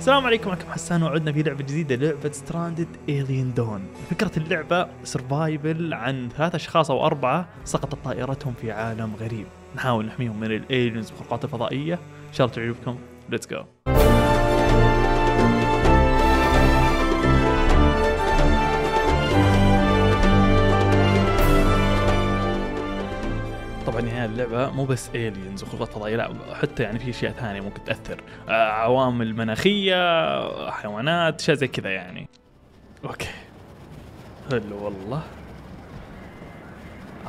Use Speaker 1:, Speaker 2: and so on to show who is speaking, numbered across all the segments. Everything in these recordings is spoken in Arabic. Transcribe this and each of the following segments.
Speaker 1: السلام عليكم معكم حسان وعدنا في لعبه جديده لعبه ستراندد الين دون فكره اللعبه سرفايفل عن ثلاث اشخاص او اربعه سقطت طائرتهم في عالم غريب نحاول نحميهم من الالينز والخرقات الفضائيه ان شاء الله تعجبكم ليتس جو طبعا نهايه اللعبه مو بس الينز وخطوط فضائيه لا حتى يعني في اشياء ثانيه ممكن تاثر آه، عوامل مناخيه حيوانات اشياء زي كذا يعني اوكي حلو والله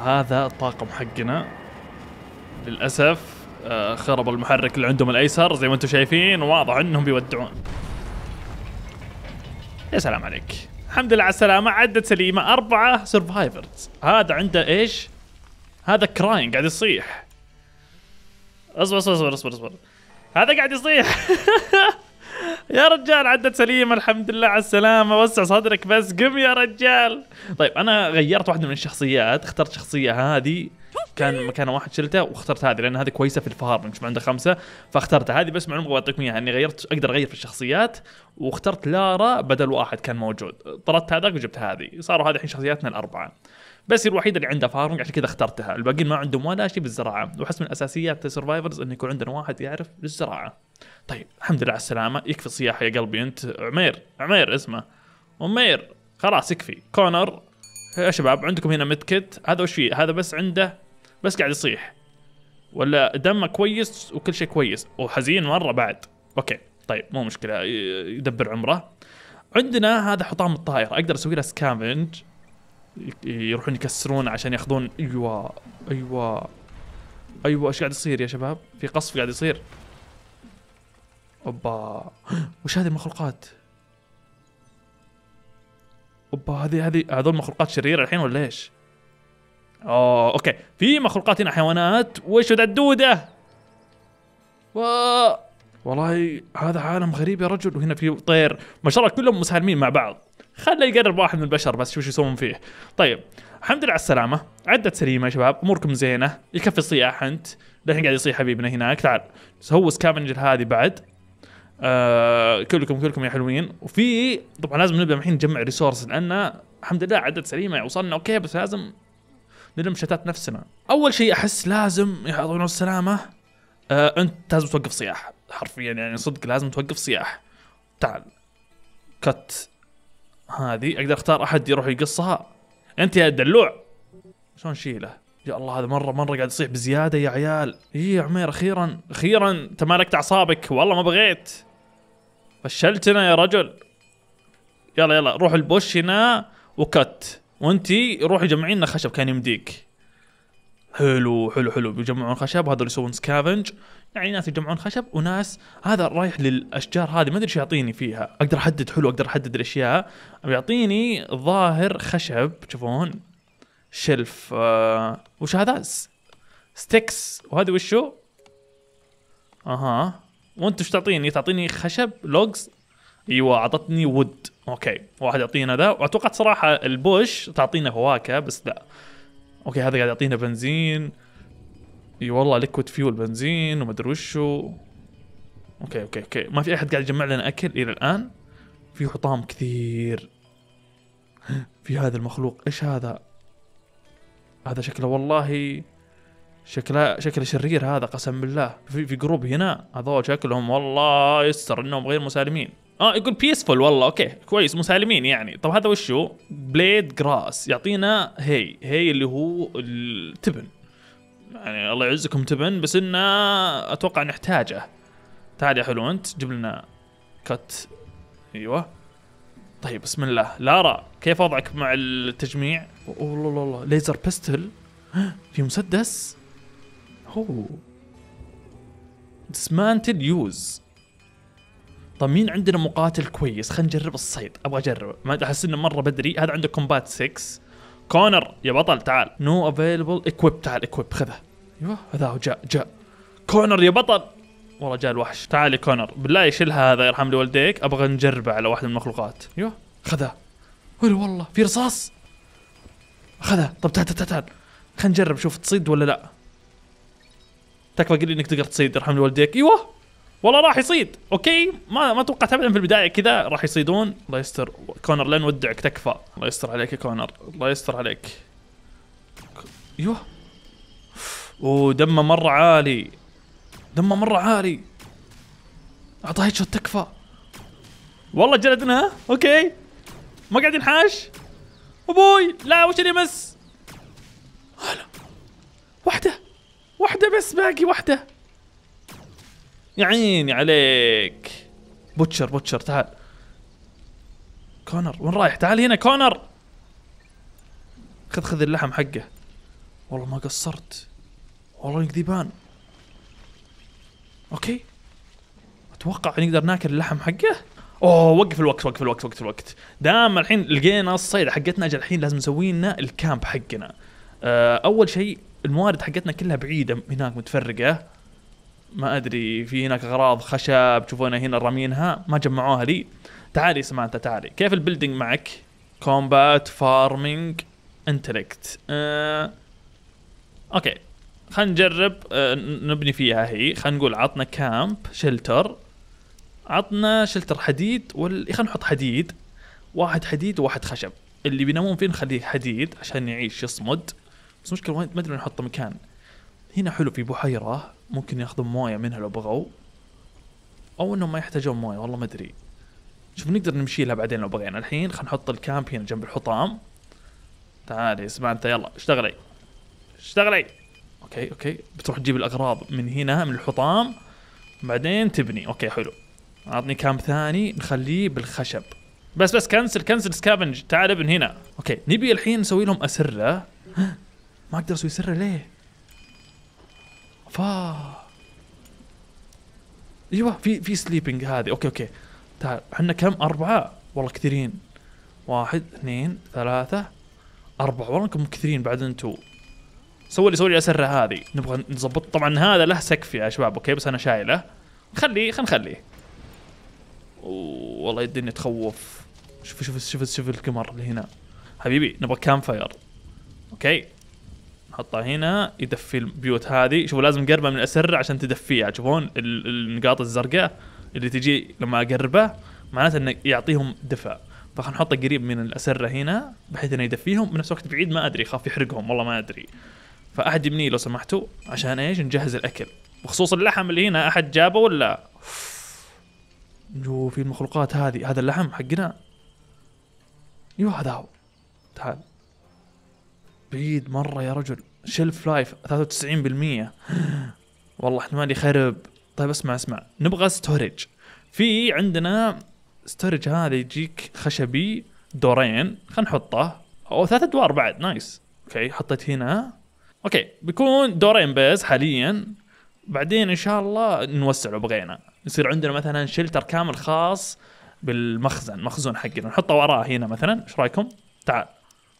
Speaker 1: هذا الطاقم حقنا للاسف آه، خرب المحرك اللي عندهم الايسر زي ما انتم شايفين واضح انهم بيودعون يا سلام عليك الحمد لله على السلامة عدت سليمة أربعة سرفايفرز هذا عنده إيش؟ هذا كراين قاعد يصيح اصبر اصبر اصبر اصبر, أصبر. هذا قاعد يصيح يا رجال عدت سليمة الحمد لله على السلامة وسع صدرك بس قم يا رجال طيب أنا غيرت واحدة من الشخصيات اخترت شخصية هذه كان مكان واحد شلته واخترت هذه لأن هذه كويسة في الفارمنج ما عنده خمسة فاخترتها هذه بس معلومة بعطيكم إياها إني غيرت أقدر أغير في الشخصيات واخترت لارا بدل واحد كان موجود طردت هذاك وجبت هذه صاروا هذه الحين شخصياتنا الأربعة بس الوحيده اللي عنده فارم عشان كذا اخترتها الباقيين ما عندهم ولا شيء بالزراعه وحس من اساسيات السرفايفرز انه يكون عندنا واحد يعرف بالزراعه طيب الحمد لله على السلامه يكفي صياح يا قلبي انت عمير عمير اسمه عمير خلاص يكفي كونر يا شباب عندكم هنا متكت هذا وش فيه هذا بس عنده بس قاعد يصيح ولا دمه كويس وكل شيء كويس وحزين مره بعد اوكي طيب مو مشكله يدبر عمره عندنا هذا حطام الطائره اقدر اسوي له سكافنج يروحون يكسرون عشان ياخذون ايوه ايوه ايوه ايش قاعد يصير يا شباب؟ في قصف قاعد يصير اوبا وش هذه المخلوقات؟ اوبا هذه هذه هذول مخلوقات شريره الحين ولا ايش؟ اوه اوكي في مخلوقات هنا حيوانات وش ذا الدوده؟ و... والله هذا عالم غريب يا رجل وهنا في طير ما شاء الله كلهم مسالمين مع بعض خلي يقرب واحد من البشر بس شو يسوون فيه طيب الحمد لله على السلامه عدت سليمه يا شباب اموركم زينه يكفي صياح انت للحين قاعد يصيح حبيبنا هناك تعال هو سكافنجر هذه بعد آه كلكم كلكم يا حلوين وفي طبعا لازم نبدا الحين نجمع ريسورس لان الحمد لله عدت سليمه وصلنا اوكي بس لازم نلم شتات نفسنا اول شيء احس لازم يا يعطونا السلامه آه انت لازم توقف صياح حرفيا يعني صدق لازم توقف صياح تعال كت هذه اقدر اختار احد يروح يقصها انت يا دلوع شلون شيله يا الله هذا مره مره قاعد يصيح بزياده يا عيال اي يا عمير اخيرا اخيرا تمالكت اعصابك والله ما بغيت فشلتنا يا رجل يلا يلا روح البوش هنا وكت وانتي روحي جمعي لنا خشب كان يمديك حلو حلو حلو بيجمعون خشب وهذول يسوون سكافنج يعني ناس يجمعون خشب وناس هذا رايح للاشجار هذه ما ادري ايش يعطيني فيها اقدر احدد حلو اقدر احدد الاشياء بيعطيني ظاهر خشب تشوفون شلف آه وش هذا ستيكس وهذه وشو اها وانت ايش تعطيني تعطيني خشب لوجز ايوه اعطتني وود اوكي واحد يعطينا ذا واتوقع صراحه البوش تعطينا فواكه بس لا اوكي هذا قاعد يعطينا بنزين اي والله ليكويد فيول بنزين وما ادري وشو اوكي اوكي اوكي ما في احد قاعد يجمع لنا اكل الى الان في حطام كثير في هذا المخلوق ايش هذا هذا شكله والله شكله شكله شرير هذا قسم بالله في في جروب هنا هذول شكلهم والله يستر انهم غير مسالمين اه يقول بيسفول والله اوكي كويس مسالمين يعني طب هذا وش هو؟ بليد جراس يعطينا هي هي اللي هو التبن يعني الله يعزكم تبن بس انه اتوقع نحتاجه تعال يا حلو انت جيب لنا كت ايوه طيب بسم الله لارا كيف وضعك مع التجميع؟ اوه لا لا ليزر بيستل في مسدس؟ اوه ديسمانتد يوز طب مين عندنا مقاتل كويس خلينا نجرب الصيد ابغى اجربه ما احس انه مره بدري هذا عنده كومبات 6 كونر يا بطل تعال نو افيلبل اكويب تعال اكويب خذه ايوه هذا هو جاء جاء كونر يا بطل والله جاء الوحش تعال يا كونر بالله يشيلها هذا يرحم لي والديك ابغى نجربه على واحد من المخلوقات ايوه خذه هلا والله في رصاص خذه طب تعال تعال تعال خلينا نجرب شوف تصيد ولا لا تكفى قلي انك تقدر تصيد يرحم لي والديك ايوه والله راح يصيد اوكي ما ما توقعت ابدا في البدايه كذا راح يصيدون الله يستر كونر لين نودعك تكفى الله يستر عليك يا كونر الله يستر عليك ايوه اوه دمه مره عالي دمه مره عالي اعطاه هيك شوت تكفى والله جلدنا اوكي ما قاعد ينحاش ابوي لا وش اللي يمس هلا واحده واحده بس باقي واحده يا عيني عليك بوتشر بوتشر تعال كونر وين رايح تعال هنا كونر خذ خذ اللحم حقه والله ما قصرت والله انك ذيبان اوكي اتوقع نقدر ناكل اللحم حقه اوه وقف الوقت وقف الوقت وقف الوقت دام الحين لقينا الصيدة حقتنا اجل الحين لازم نسوي لنا الكامب حقنا آه، اول شيء الموارد حقتنا كلها بعيده هناك متفرقه ما ادري في هناك اغراض خشب تشوفونها هنا رامينها ما جمعوها لي تعالي سمانتا تعالي كيف البيلدينج معك كومبات فارمينج انتلكت أه... اوكي خلينا نجرب أه... نبني فيها هي خلينا نقول عطنا كامب شلتر عطنا شلتر حديد وال إيه، خلينا نحط حديد واحد حديد وواحد خشب اللي بينامون فيه نخليه حديد عشان يعيش يصمد بس مشكلة ما ادري نحط مكان هنا حلو في بحيرة ممكن ياخذون مويه منها لو بغوا او انهم ما يحتاجون مويه والله ما ادري شوف نقدر نمشي لها بعدين لو بغينا الحين خلينا نحط الكامب هنا جنب الحطام تعالي اسمع انت يلا اشتغلي اشتغلي اوكي اوكي بتروح تجيب الاغراض من هنا من الحطام بعدين تبني اوكي حلو اعطني كامب ثاني نخليه بالخشب بس بس كنسل كنسل سكافنج تعال ابن هنا اوكي نبي الحين نسوي لهم اسره ما اقدر اسوي سره ليه فا ايوه في في سليبنج هذه اوكي اوكي تعال احنا كم اربعه والله كثيرين واحد اثنين ثلاثة أربعة والله انكم كثيرين بعد انتو سوي لي سوي لي اسرع هذه نبغى نظبط طبعا هذا له سقف يا شباب اوكي بس انا شايله خليه خلينا نخليه والله الدنيا تخوف شوف شوف شوف شوف القمر اللي هنا حبيبي نبغى كام فاير اوكي نحطها هنا يدفي البيوت هذه شوفوا لازم قربه من الاسره عشان تدفيها تشوفون النقاط الزرقاء اللي تجي لما اقربه معناته انه يعطيهم دفع فخلينا نحطه قريب من الاسره هنا بحيث انه يدفيهم بنفس الوقت بعيد ما ادري خاف يحرقهم والله ما ادري فاحد يبني لو سمحتوا عشان ايش نجهز الاكل بخصوص اللحم اللي هنا احد جابه ولا جو في المخلوقات هذه هذا اللحم حقنا يو هذا هو تعال بعيد مره يا رجل شيلف لايف 93% والله احتمال يخرب طيب اسمع اسمع نبغى ستورج في عندنا ستورج هذا يجيك خشبي دورين خلينا نحطه او ثلاث ادوار بعد نايس اوكي حطيت هنا اوكي بيكون دورين بس حاليا بعدين ان شاء الله نوسع لو بغينا يصير عندنا مثلا شلتر كامل خاص بالمخزن مخزون حقنا نحطه وراه هنا مثلا ايش رايكم تعال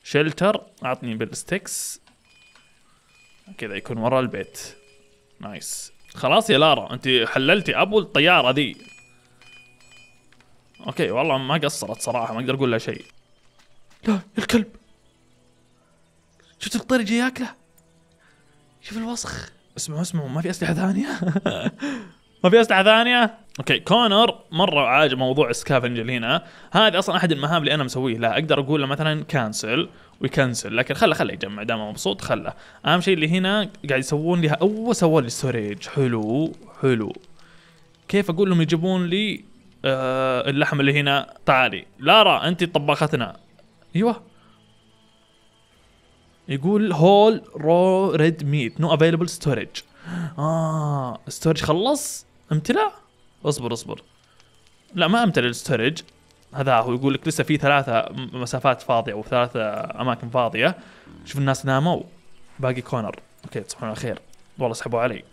Speaker 1: شلتر اعطني بالستكس كذا يكون ورا البيت نايس خلاص يا لارا انت حللتي ابو الطياره ذي اوكي والله ما قصرت صراحه ما اقدر اقول لها شيء لا الكلب شفت الطير جاي ياكله شوف الوسخ اسمعوا اسمعوا ما في اسلحه ثانيه ما في اسلحه ثانيه اوكي كونر مره عاجب موضوع سكافنجل هنا هذا اصلا احد المهام اللي انا مسويه لا اقدر اقول له مثلا كانسل ويكنسل لكن خله خله يجمع دامه مبسوط خله اهم شيء اللي هنا قاعد يسوون لي او سووا لي ستوريج حلو حلو كيف اقول لهم يجيبون لي آه اللحم اللي هنا تعالي لارا انت طباختنا ايوه يقول هول رو ريد ميت نو افيلبل ستورج اه ستورج خلص امتلاء اصبر اصبر لا ما امتلئ الستورج هذا هو يقول لك لسه في ثلاثة مسافات فاضية أو ثلاثة أماكن فاضية شوف الناس ناموا باقي كونر أوكي تصبحون على خير والله سحبوا علي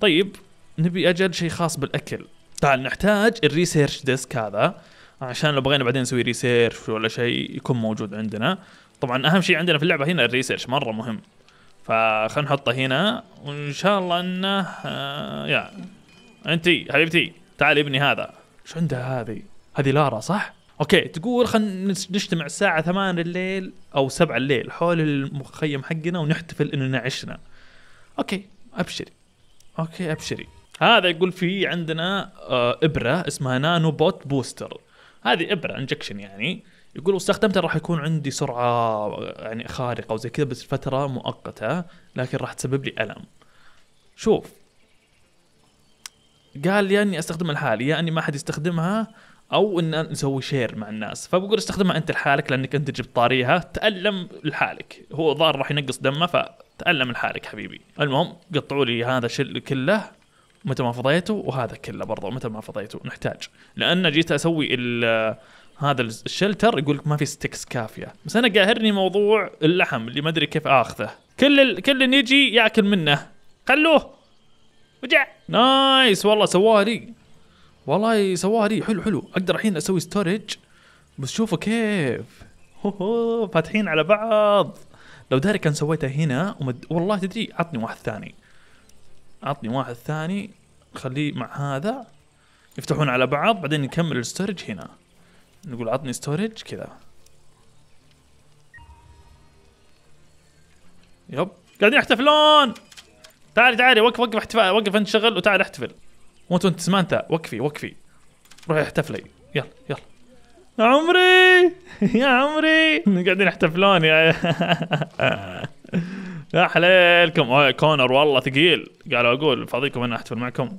Speaker 1: طيب نبي أجل شيء خاص بالأكل تعال نحتاج الريسيرش ديسك هذا عشان لو بغينا بعدين نسوي ريسيرش ولا شيء يكون موجود عندنا طبعا أهم شيء عندنا في اللعبة هنا الريسيرش مرة مهم فخلنا نحطه هنا وإن شاء الله أنه آه، يا أنتي حبيبتي تعال ابني هذا شو عندها هذه هذه لارا صح اوكي تقول خلينا نجتمع الساعه 8 الليل او 7 الليل حول المخيم حقنا ونحتفل اننا عشنا اوكي ابشري اوكي ابشري هذا يقول في عندنا آه، ابره اسمها نانو بوت بوستر هذه ابره انجكشن يعني يقول واستخدمتها راح يكون عندي سرعه يعني خارقه وزي كذا بس فتره مؤقته لكن راح تسبب لي الم شوف قال يا اني استخدمها لحالي يا اني ما حد يستخدمها او ان نسوي شير مع الناس فبقول استخدمها انت لحالك لانك انت جبت طاريها تالم لحالك هو ظاهر راح ينقص دمه فتالم لحالك حبيبي المهم قطعوا لي هذا شل كله متى ما فضيته وهذا كله برضه متى ما فضيته نحتاج لان جيت اسوي هذا الشلتر يقول لك ما في ستكس كافيه بس انا قاهرني موضوع اللحم اللي ما ادري كيف اخذه كل كل اللي يجي ياكل منه خلوه وجع نايس والله سواها لي والله سواها لي حلو حلو اقدر الحين اسوي ستورج بس شوفوا كيف هو فاتحين على بعض لو داري كان سويته هنا ومد... والله تدري عطني واحد ثاني عطني واحد ثاني خليه مع هذا يفتحون على بعض بعدين نكمل الستورج هنا نقول عطني ستورج كذا يب قاعدين يحتفلون تعالي تعالي وقف وقف احتفال وقف انت شغل وتعال احتفل وانت وانت سمانتا وقفي وقفي روحي احتفلي يلا يلا يا عمري يا عمري قاعدين يحتفلون يا يا حليلكم كونر والله ثقيل قالوا اقول فاضيكم انا احتفل معكم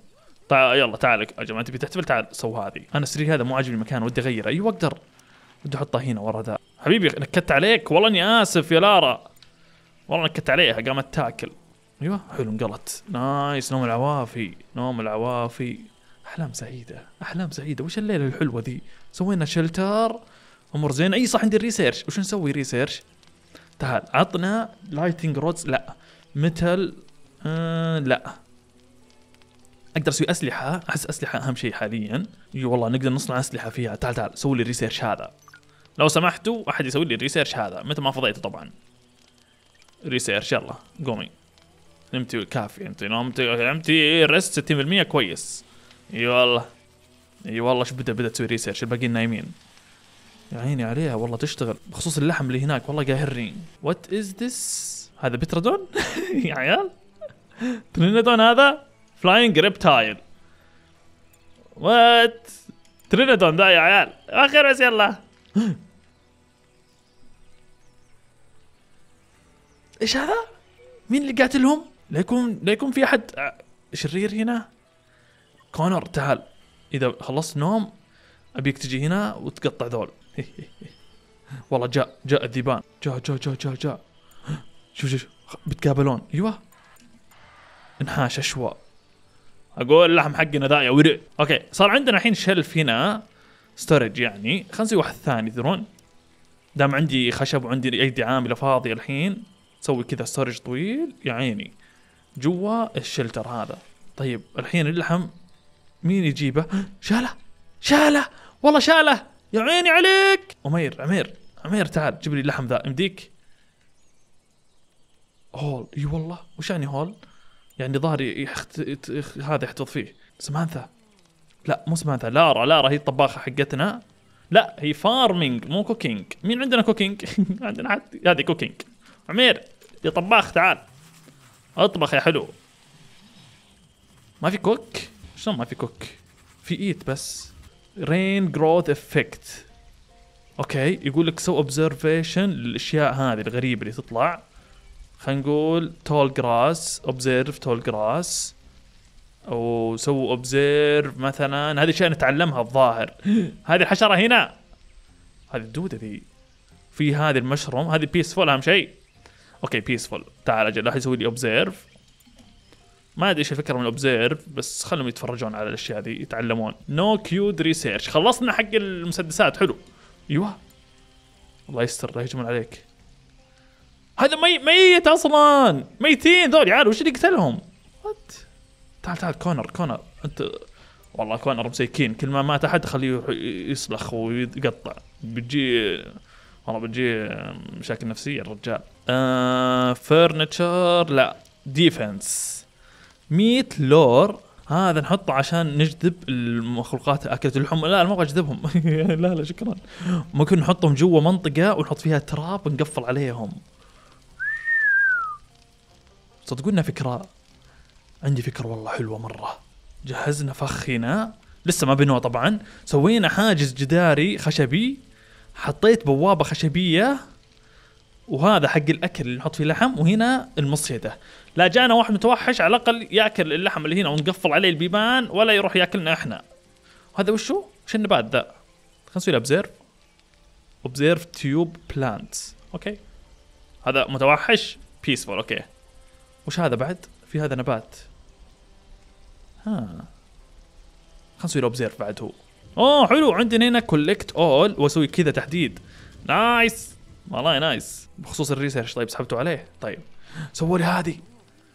Speaker 1: طيب يلا تعال يا جماعه تبي تحتفل تعال سو هذه انا سري هذا مو عاجبني المكان ودي اغيره ايوه اقدر ودي احطه هنا ورا ذا حبيبي نكدت عليك والله اني اسف يا لارا والله نكدت عليها قامت تاكل ايوه حلو انقلت نايس نوم العوافي نوم العوافي احلام سعيده احلام سعيده وش الليله الحلوه ذي سوينا شلتر امور زين اي صح عندي ريسيرش وش نسوي ريسيرش تعال عطنا لايتنج رودز لا متل آه لا اقدر اسوي اسلحه احس اسلحه اهم شيء حاليا اي والله نقدر نصنع اسلحه فيها تعال تعال سوي لي الريسيرش هذا لو سمحتوا احد يسوي لي الريسيرش هذا متى ما فضيته طبعا ريسيرش يلا قومي نمتي كافي انت نمتي نمتي ريست 60% كويس اي والله اي والله شو بدا بدا تسوي ريسيرش الباقيين نايمين يا عيني عليها والله تشتغل بخصوص اللحم اللي هناك والله قاهرني وات از ذس هذا بترادون يا عيال ترينادون هذا فلاينج ريبتايل وات ترينادون ذا يا عيال اخر بس يلا ايش هذا؟ مين اللي قاتلهم؟ لا يكون لا يكون في احد شرير هنا كونر تعال اذا خلصت نوم ابيك تجي هنا وتقطع ذول والله جاء جاء الذيبان جاء جاء جاء جاء جاء شوف شوف بيتقابلون ايوه انحاش اشوى اقول اللحم حقنا ذا يا ورق اوكي صار عندنا الحين شلف هنا ستورج يعني خلينا نسوي واحد ثاني درون دام عندي خشب وعندي ايدي عامله فاضيه الحين نسوي كذا ستورج طويل يا عيني جوا الشلتر هذا طيب الحين اللحم مين يجيبه شاله شاله والله شاله يا عيني عليك عمير عمير عمير تعال جيب لي اللحم ذا امديك هول اي والله وش يعني هول يعني ظهري يحت... هذا يحتفظ فيه سمانثا لا مو سمانثا لارا لارا هي الطباخه حقتنا لا هي فارمينج مو كوكينج مين عندنا كوكينج عندنا هذه كوكينج عمير يا طباخ تعال اطبخ يا حلو ما في كوك شلون ما في كوك في ايت بس رين جروث افكت اوكي يقول لك سو اوبزرفيشن للاشياء هذه الغريبه اللي تطلع خلينا نقول تول جراس اوبزرف تول جراس او سو اوبزرف مثلا هذه اشياء نتعلمها الظاهر هذه الحشره هنا هذه الدوده ذي في هذه المشروم هذه بيسفول اهم شيء اوكي بيسفول تعال اجل راح يسوي لي اوبزيرف ما ادري ايش الفكره من الاوبزيرف بس خلهم يتفرجون على الاشياء هذه يتعلمون نو كيود ريسيرش خلصنا حق المسدسات حلو ايوه الله يستر لا يهجمون عليك هذا مي... ميت اصلا ميتين ذول عارف وش اللي قتلهم؟ وات تعال تعال كونر كونر انت والله كونر مسيكين كل ما مات احد خليه يصلخ ويقطع بتجي والله بتجي مشاكل نفسيه الرجال فرنتشر آه، لا ديفنس ميت لور هذا نحطه عشان نجذب المخلوقات اكلة اللحوم لا ما ابغى اجذبهم لا لا شكرا ممكن نحطهم جوا منطقه ونحط فيها تراب ونقفل عليهم صدقونا فكره عندي فكره والله حلوه مره جهزنا فخنا لسه ما بنوه طبعا سوينا حاجز جداري خشبي حطيت بوابه خشبيه وهذا حق الاكل اللي نحط فيه لحم وهنا المصيده لا جانا واحد متوحش على الاقل ياكل اللحم اللي هنا ونقفل عليه البيبان ولا يروح ياكلنا احنا وهذا وشو وش النبات ذا خلينا نسوي له اوبزيرف اوبزيرف تيوب بلانتس اوكي هذا متوحش بيسفول اوكي وش هذا بعد في هذا نبات ها خلينا نسوي له اوبزيرف بعد هو اوه حلو عندنا هنا كولكت اول واسوي كذا تحديد نايس والله نايس بخصوص الريسيرش طيب سحبتوا عليه طيب سووا لي هذه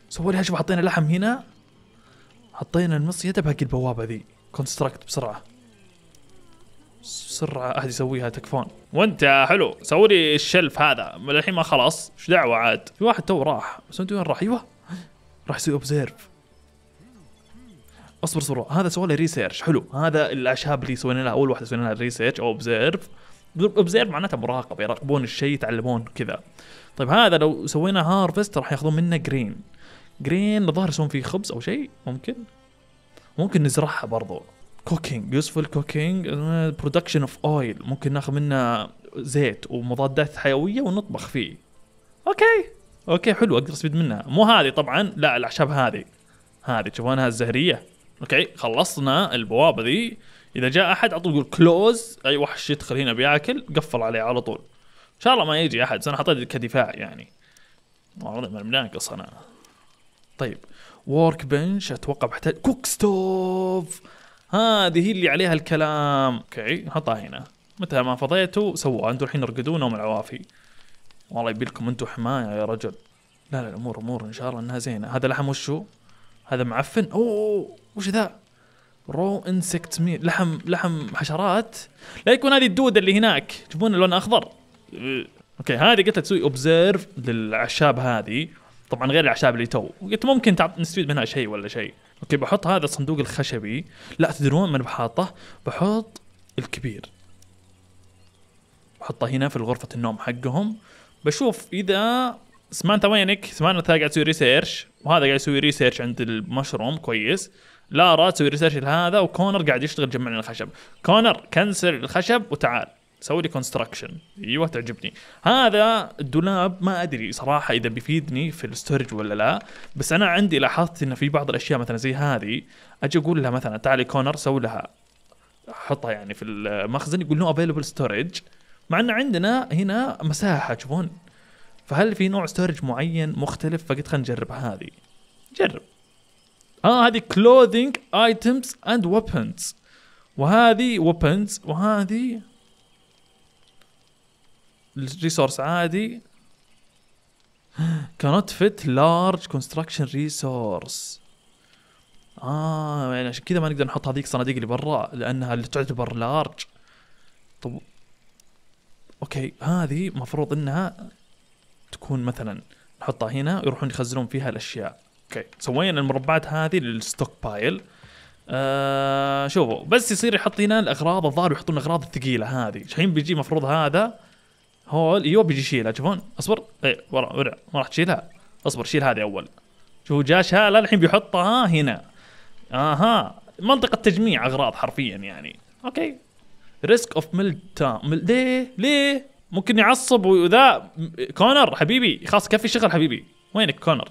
Speaker 1: سووا لي شوف حطينا لحم هنا حطينا المصيدة بهاك البوابة ذي كونستراكت بسرعة بسرعة احد يسويها تكفون وانت حلو سووا لي الشلف هذا الحين ما خلاص ايش دعوة عاد في واحد تو راح بس انت وين راح ايوه راح يسوي اوبزيرف اصبر اصبر هذا سوى لي ريسيرش حلو هذا الاعشاب اللي سوينا لها اول واحده سوينا لها ريسيرش او اوبزيرف اوبزيرف معناتها مراقبه يراقبون الشيء يتعلمون كذا طيب هذا لو سوينا هارفست راح ياخذون منا جرين جرين الظاهر يسوون فيه خبز او شيء ممكن ممكن نزرعها برضو كوكينج يوسفول كوكينج برودكشن اوف اويل ممكن ناخذ منه زيت ومضادات حيويه ونطبخ فيه اوكي اوكي حلو اقدر استفيد منها مو هذه طبعا لا الاعشاب هذه هذه تشوفونها الزهريه اوكي خلصنا البوابه ذي اذا جاء احد على طول يقول كلوز اي وحش يدخل هنا بياكل قفل عليه على طول ان شاء الله ما يجي احد بس انا حطيت كدفاع يعني والله ناقص انا طيب ورك بنش اتوقع بحتاج كوك ستوف هذه هي اللي عليها الكلام اوكي نحطها هنا متى ما فضيتوا سووها انتم الحين ارقدوا نوم العوافي والله يبي لكم انتم حمايه يا رجل لا لا الامور امور ان شاء الله انها زينه هذا لحم وشو هذا معفن اوه وش ذا رو انسكت مي لحم لحم حشرات لا يكون هذه الدوده اللي هناك تشوفون اللون اخضر اوكي هذه قلت تسوي اوبزيرف للاعشاب هذه طبعا غير الاعشاب اللي تو قلت ممكن نستفيد منها شيء ولا شيء اوكي بحط هذا الصندوق الخشبي لا تدرون من بحاطه بحط الكبير بحطه هنا في غرفه النوم حقهم بشوف اذا سمانتا وينك؟ سمانتا قاعد تسوي ريسيرش وهذا قاعد يسوي ريسيرش عند المشروم كويس لارا سوي ريسيرش لهذا وكونر قاعد يشتغل جمع لنا الخشب كونر كنسل الخشب وتعال سوي لي كونستراكشن ايوه تعجبني هذا الدولاب ما ادري صراحه اذا بيفيدني في الستورج ولا لا بس انا عندي لاحظت انه في بعض الاشياء مثلا زي هذه اجي اقول لها مثلا تعالي كونر سوي لها حطها يعني في المخزن يقول نو افيلبل ستورج مع انه عندنا هنا مساحه تشوفون فهل في نوع ستورج معين مختلف فقلت خلينا نجرب هذه جرب اه هذه clothing items and weapons وهذه weapons وهذه الريسورس عادي cannot fit large construction resource اه يعني عشان كذا ما نقدر نحط هذيك الصناديق اللي برا لانها اللي تعتبر لارج طب اوكي هذه مفروض انها تكون مثلا نحطها هنا يروحون يخزنون فيها الاشياء اوكي سوينا المربعات هذه للستوك بايل آه شوفوا بس يصير يحط هنا الاغراض الظاهر يحطون الاغراض الثقيله هذه الحين بيجي مفروض هذا هول ايوه بيجي يشيلها تشوفون اصبر اي ورا ورا ما راح تشيلها اصبر شيل هذه اول شوفوا جا شالها الحين بيحطها هنا اها منطقه تجميع اغراض حرفيا يعني اوكي ريسك اوف ميل تايم ليه ليه ممكن يعصب وذا كونر حبيبي خلاص كفي شغل حبيبي وينك كونر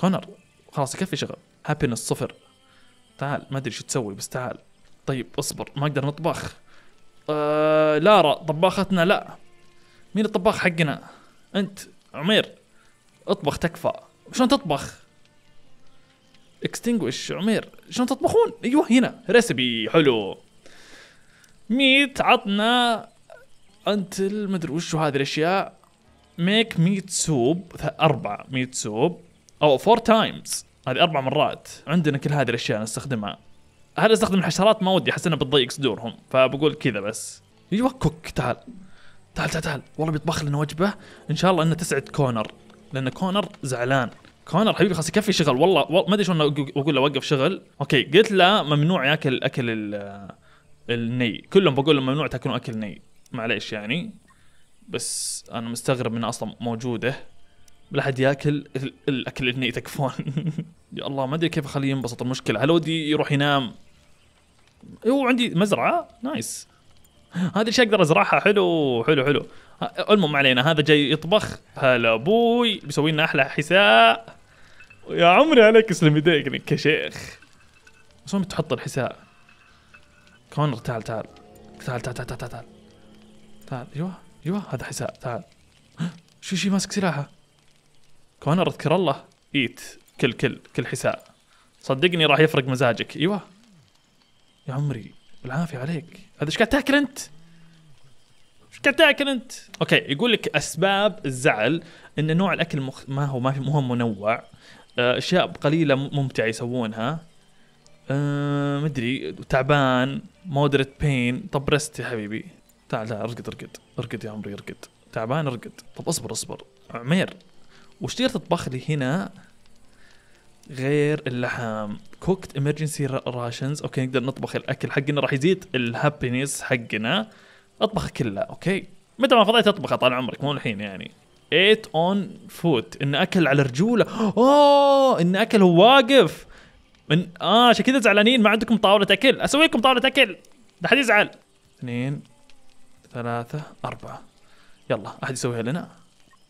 Speaker 1: كونر خلاص يكفي شغل هابينس صفر تعال ما ادري شو تسوي بس تعال طيب اصبر ما اقدر نطبخ آه لارا طباختنا لا مين الطباخ حقنا انت عمير اطبخ تكفى شلون تطبخ اكستنجوش عمير شلون تطبخون ايوه هنا ريسبي حلو ميت عطنا انت المدري وشو هذه الاشياء ميك ميت سوب اربعة ميت سوب او فور تايمز هذه اربع مرات عندنا كل هذه الاشياء نستخدمها هل استخدم الحشرات ما ودي احس انها بتضيق صدورهم فبقول كذا بس ايوه كوك تعال تعال تعال تعال والله بيطبخ لنا وجبه ان شاء الله انها تسعد كونر لان كونر زعلان كونر حبيبي خلاص يكفي شغل والله, والله ما ادري شلون اقول له وقف شغل اوكي قلت له ممنوع ياكل اكل الني كلهم بقول لهم ممنوع تاكلون اكل ني معليش يعني بس انا مستغرب انها اصلا موجوده لا حد ياكل الاكل اللي تكفون يا الله ما ادري كيف اخليه ينبسط المشكله هل ودي يروح ينام هو عندي مزرعه نايس هذا الشيء اقدر ازرعها حلو حلو حلو المهم علينا هذا جاي يطبخ هلا ابوي بيسوي لنا احلى حساء يا عمري عليك اسلم يديك يا شيخ بس وين بتحط الحساء؟ كونر تعال تعال تعال تعال تعال تعال تعال تعال ايوه ايوه هذا حساء تعال شو شي ماسك سلاحه كونر اذكر الله ايت كل كل كل حساء صدقني راح يفرق مزاجك ايوه يا عمري بالعافيه عليك هذا ايش قاعد تاكل انت؟ ايش قاعد تاكل انت؟ اوكي يقول لك اسباب الزعل ان نوع الاكل مخ... ما هو ما في منوع آه، اشياء قليله ممتعه يسوونها أه مدري تعبان مودريت بين طب رست يا حبيبي تعال لا ارقد ارقد ارقد يا عمري ارقد تعبان ارقد طب اصبر اصبر عمير وش تقدر تطبخ لي هنا غير اللحم كوكت امرجنسي راشنز اوكي نقدر نطبخ الاكل حقنا راح يزيد الهابينس حقنا اطبخ كله اوكي متى ما فضيت اطبخه طال عمرك مو الحين يعني ايت اون فوت ان اكل على رجوله اوه ان اكل هو واقف من اه عشان كذا زعلانين ما عندكم طاوله اكل اسوي لكم طاوله اكل لا حد يزعل اثنين ثلاثة أربعة يلا أحد يسويها لنا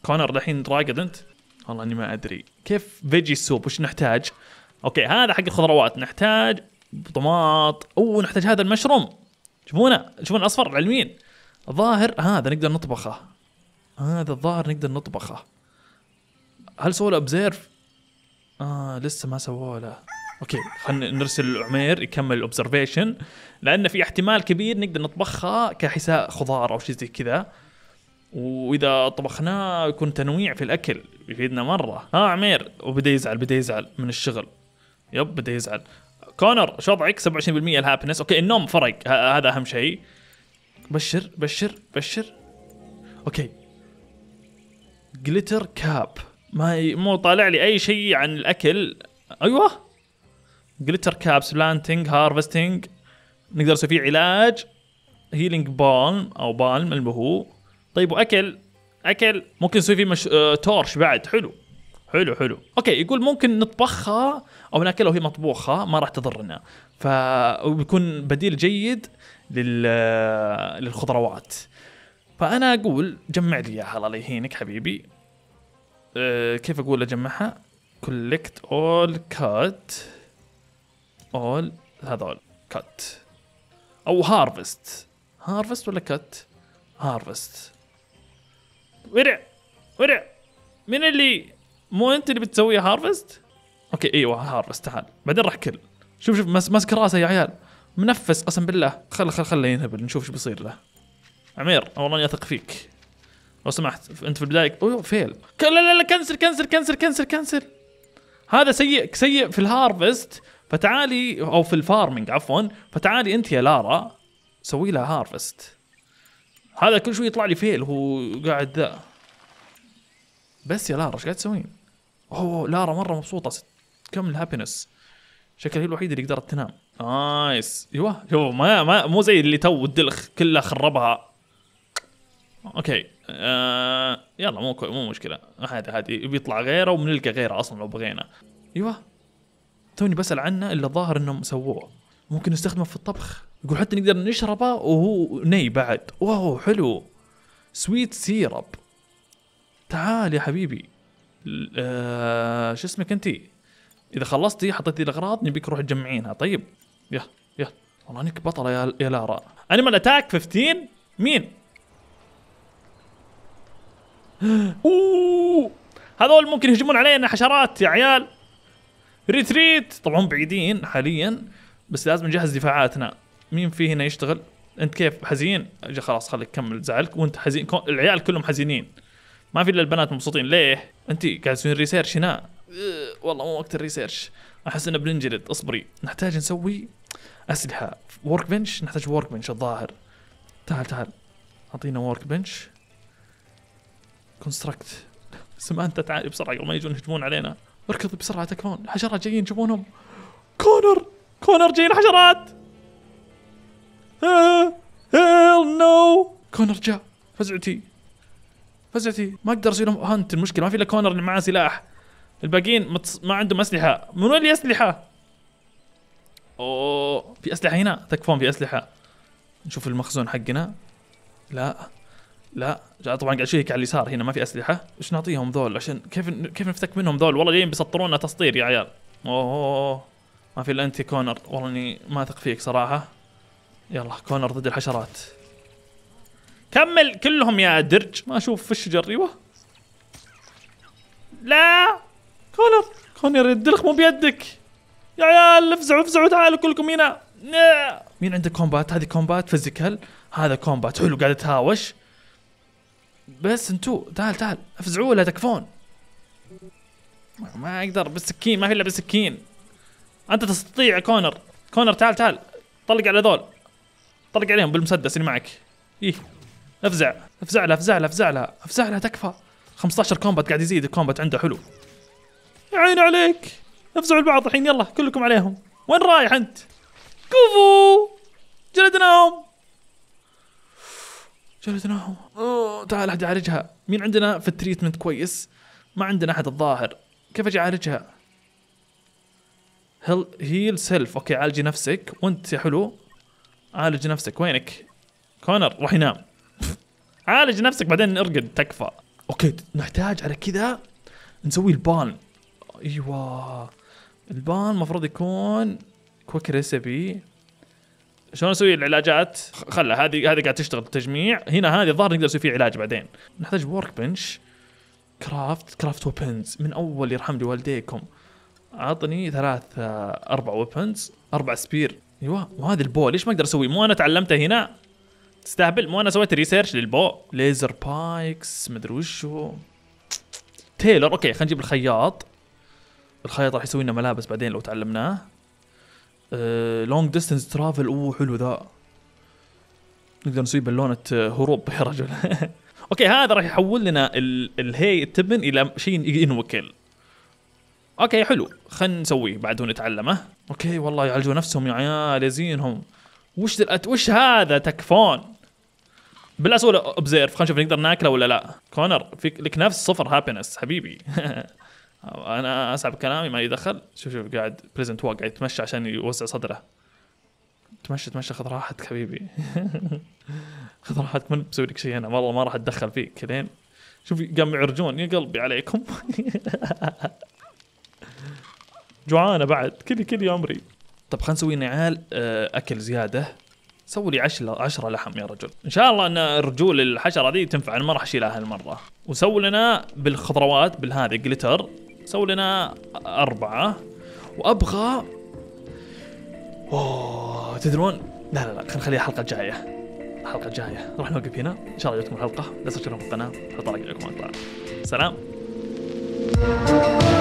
Speaker 1: كونر الحين راقد أنت والله اني ما ادري كيف فيجي سوب وش نحتاج اوكي هذا حق الخضروات نحتاج طماط او نحتاج هذا المشروم شوفونه شوفون الاصفر علمين الظاهر هذا نقدر نطبخه هذا الظاهر نقدر نطبخه هل سووا له اوبزيرف؟ اه لسه ما سووا له اوكي خلينا نرسل عمير يكمل الاوبزرفيشن لان في احتمال كبير نقدر نطبخها كحساء خضار او شيء زي كذا واذا طبخناه يكون تنويع في الاكل يفيدنا مره ها عمير وبدا يزعل بدا يزعل من الشغل يب بدا يزعل كونر شو وضعك 27% الهابنس اوكي النوم فرق هذا اهم شيء بشر بشر بشر اوكي جلتر كاب ما مو طالع لي اي شيء عن الاكل ايوه جلتر كابس بلانتنج هارفستنج نقدر نسوي فيه علاج هيلينج بالم او بالم اللي هو طيب واكل اكل ممكن نسوي فيه مش... آه... تورش بعد حلو حلو حلو اوكي يقول ممكن نطبخها او ناكلها وهي مطبوخه ما راح تضرنا فبيكون بديل جيد لل... للخضروات فانا اقول جمع لي اياها الله يهينك حبيبي أه كيف اقول اجمعها كولكت اول كات اول هذول كات او هارفست هارفست ولا كات هارفست ورع ورع من اللي مو انت اللي بتسوي هارفست؟ اوكي ايوه هارفست تعال بعدين راح كل شوف شوف ماسك راسه يا عيال منفس قسم بالله خل خل خله ينهبل نشوف ايش بيصير له عمير والله اني اثق فيك لو سمحت انت في البدايه اوه فيل لا لا لا كنسل كنسل كنسل كنسل كنسل هذا سيء سيء في الهارفست فتعالي او في الفارمنج عفوا فتعالي انت يا لارا سوي لها هارفست هذا كل شوي يطلع لي فيل هو قاعد ذا بس يا لارا ايش قاعد تسوين؟ اوه لارا مره مبسوطه كم الهابينس شكلها هي الوحيده اللي قدرت تنام نايس ايوه شوف أيوة، ما, ما مو زي اللي تو الدلخ كله خربها اوكي آه يلا مو مو مشكله عادي هذه بيطلع غيره وبنلقى غيره اصلا لو بغينا ايوه توني بسال عنه الا الظاهر انهم سووه ممكن نستخدمه في الطبخ يقول حتى نقدر نشربه وهو ني بعد واو حلو سويت سيرب تعال يا حبيبي آه شو اسمك انت اذا خلصتي حطيتي الاغراض نبيك روح تجمعينها طيب يا يا والله انك بطله يا يا لارا انيمال اتاك 15 مين اوه هذول ممكن يهجمون علينا حشرات يا عيال ريتريت طبعا بعيدين حاليا بس لازم نجهز دفاعاتنا مين في هنا يشتغل انت كيف حزين اجي خلاص خليك كمل زعلك وانت حزين العيال كلهم حزينين ما في الا البنات مبسوطين ليه انت قاعد تسوين ريسيرش هنا إيه، والله مو وقت الريسيرش احس انه بننجلد اصبري نحتاج نسوي اسلحه ورك بنش نحتاج ورك بنش الظاهر تعال تعال اعطينا ورك بنش كونستراكت سمانتا تعالي تعال بسرعه قبل ما يجون يهجمون علينا اركض بسرعه تكفون الحشرات جايين شوفونهم كونر كونر جايين حشرات هيل نو كونر جاء فزعتي فزعتي ما اقدر اسوي لهم هانت المشكله ما في الا كونر اللي معاه سلاح الباقيين متص... ما عندهم اسلحه من وين الاسلحه؟ اوه في اسلحه هنا تكفون في اسلحه نشوف المخزون حقنا لا لا طبعا قاعد اشيك على اليسار هنا ما في اسلحه ايش نعطيهم ذول عشان كيف كيف نفتك منهم ذول والله جايين بيسطرونا تسطير يا عيال اوه ما في الا انت كونر والله اني ما اثق فيك صراحه يلا كونر ضد الحشرات كمل كلهم يا درج ما اشوف في الشجر ايوه لا كونر كونر الدرخ مو بيدك يا عيال افزعوا افزعوا تعالوا كلكم هنا مين عنده كومبات هذه كومبات فيزيكال هذا كومبات حلو قاعد تهاوش بس انتو تعال تعال افزعوا ولا تكفون ما اقدر بالسكين ما في الا بالسكين انت تستطيع كونر كونر تعال تعال طلق على ذول طرق عليهم بالمسدس اللي معك ايه افزع افزع لها افزع لها افزع لها افزع لها تكفى 15 كومبات قاعد يزيد الكومبات عنده حلو يا عيني عليك افزعوا البعض الحين يلا كلكم عليهم وين رايح انت كفو جلدناهم جلدناهم اوه تعال احد يعالجها مين عندنا في التريتمنت كويس ما عندنا احد الظاهر كيف اجي اعالجها هيل سيلف اوكي عالجي نفسك وانت يا حلو عالج نفسك وينك كونر روح ينام عالج نفسك بعدين ارقد تكفى اوكي نحتاج على كذا نسوي البان ايوه البان المفروض يكون كويك ريسبي شلون نسوي العلاجات خلها هذه هذه قاعد تشتغل تجميع هنا هذه الظاهر نقدر نسوي فيه علاج بعدين نحتاج ورك بنش كرافت كرافت ويبنز من اول يرحم لي والديكم عطني ثلاث اربع ويبنز اربع سبير ايوه وهذا البو ليش ما اقدر اسويه مو انا تعلمته هنا تستهبل مو انا سويت ريسيرش للبو ليزر بايكس مدري وشو تيلر اوكي خلينا نجيب الخياط الخياط راح يسوي لنا ملابس بعدين لو تعلمناه لونج ديستنس ترافل اوه حلو ذا نقدر نسوي بالونه آه، هروب يا رجل اوكي هذا راح يحول لنا الهي التبن الى شيء ينوكل اوكي حلو خلينا نسويه بعد ونتعلمه اوكي والله يعالجوا نفسهم يا عيال يزينهم وش دلقت وش هذا تكفون بالله اوبزيرف خلينا نشوف نقدر ناكله ولا لا كونر فيك لك نفس صفر هابينس حبيبي انا اسحب كلامي ما يدخل شوف شوف قاعد بريزنت واق قاعد يتمشى عشان يوسع صدره تمشى تمشى خذ راحتك حبيبي خذ راحتك من بسوي لك شيء انا والله ما راح اتدخل فيك لين شوف قام يعرجون يا قلبي عليكم جوعانه بعد كل كل عمري طب خلينا نسوي نعال آه، اكل زياده سوي لي 10 لحم يا رجل ان شاء الله ان رجول الحشره دي تنفع انا ما راح اشيلها هالمره وسوي لنا بالخضروات بالهذه جلتر سوي لنا اربعه وابغى اوه تدرون لا لا لا خلينا نخليها الحلقه الجايه الحلقه الجايه راح نوقف هنا ان شاء الله عجبتكم الحلقه لا تنسوا تشتركون في القناه حط لايك عليكم سلام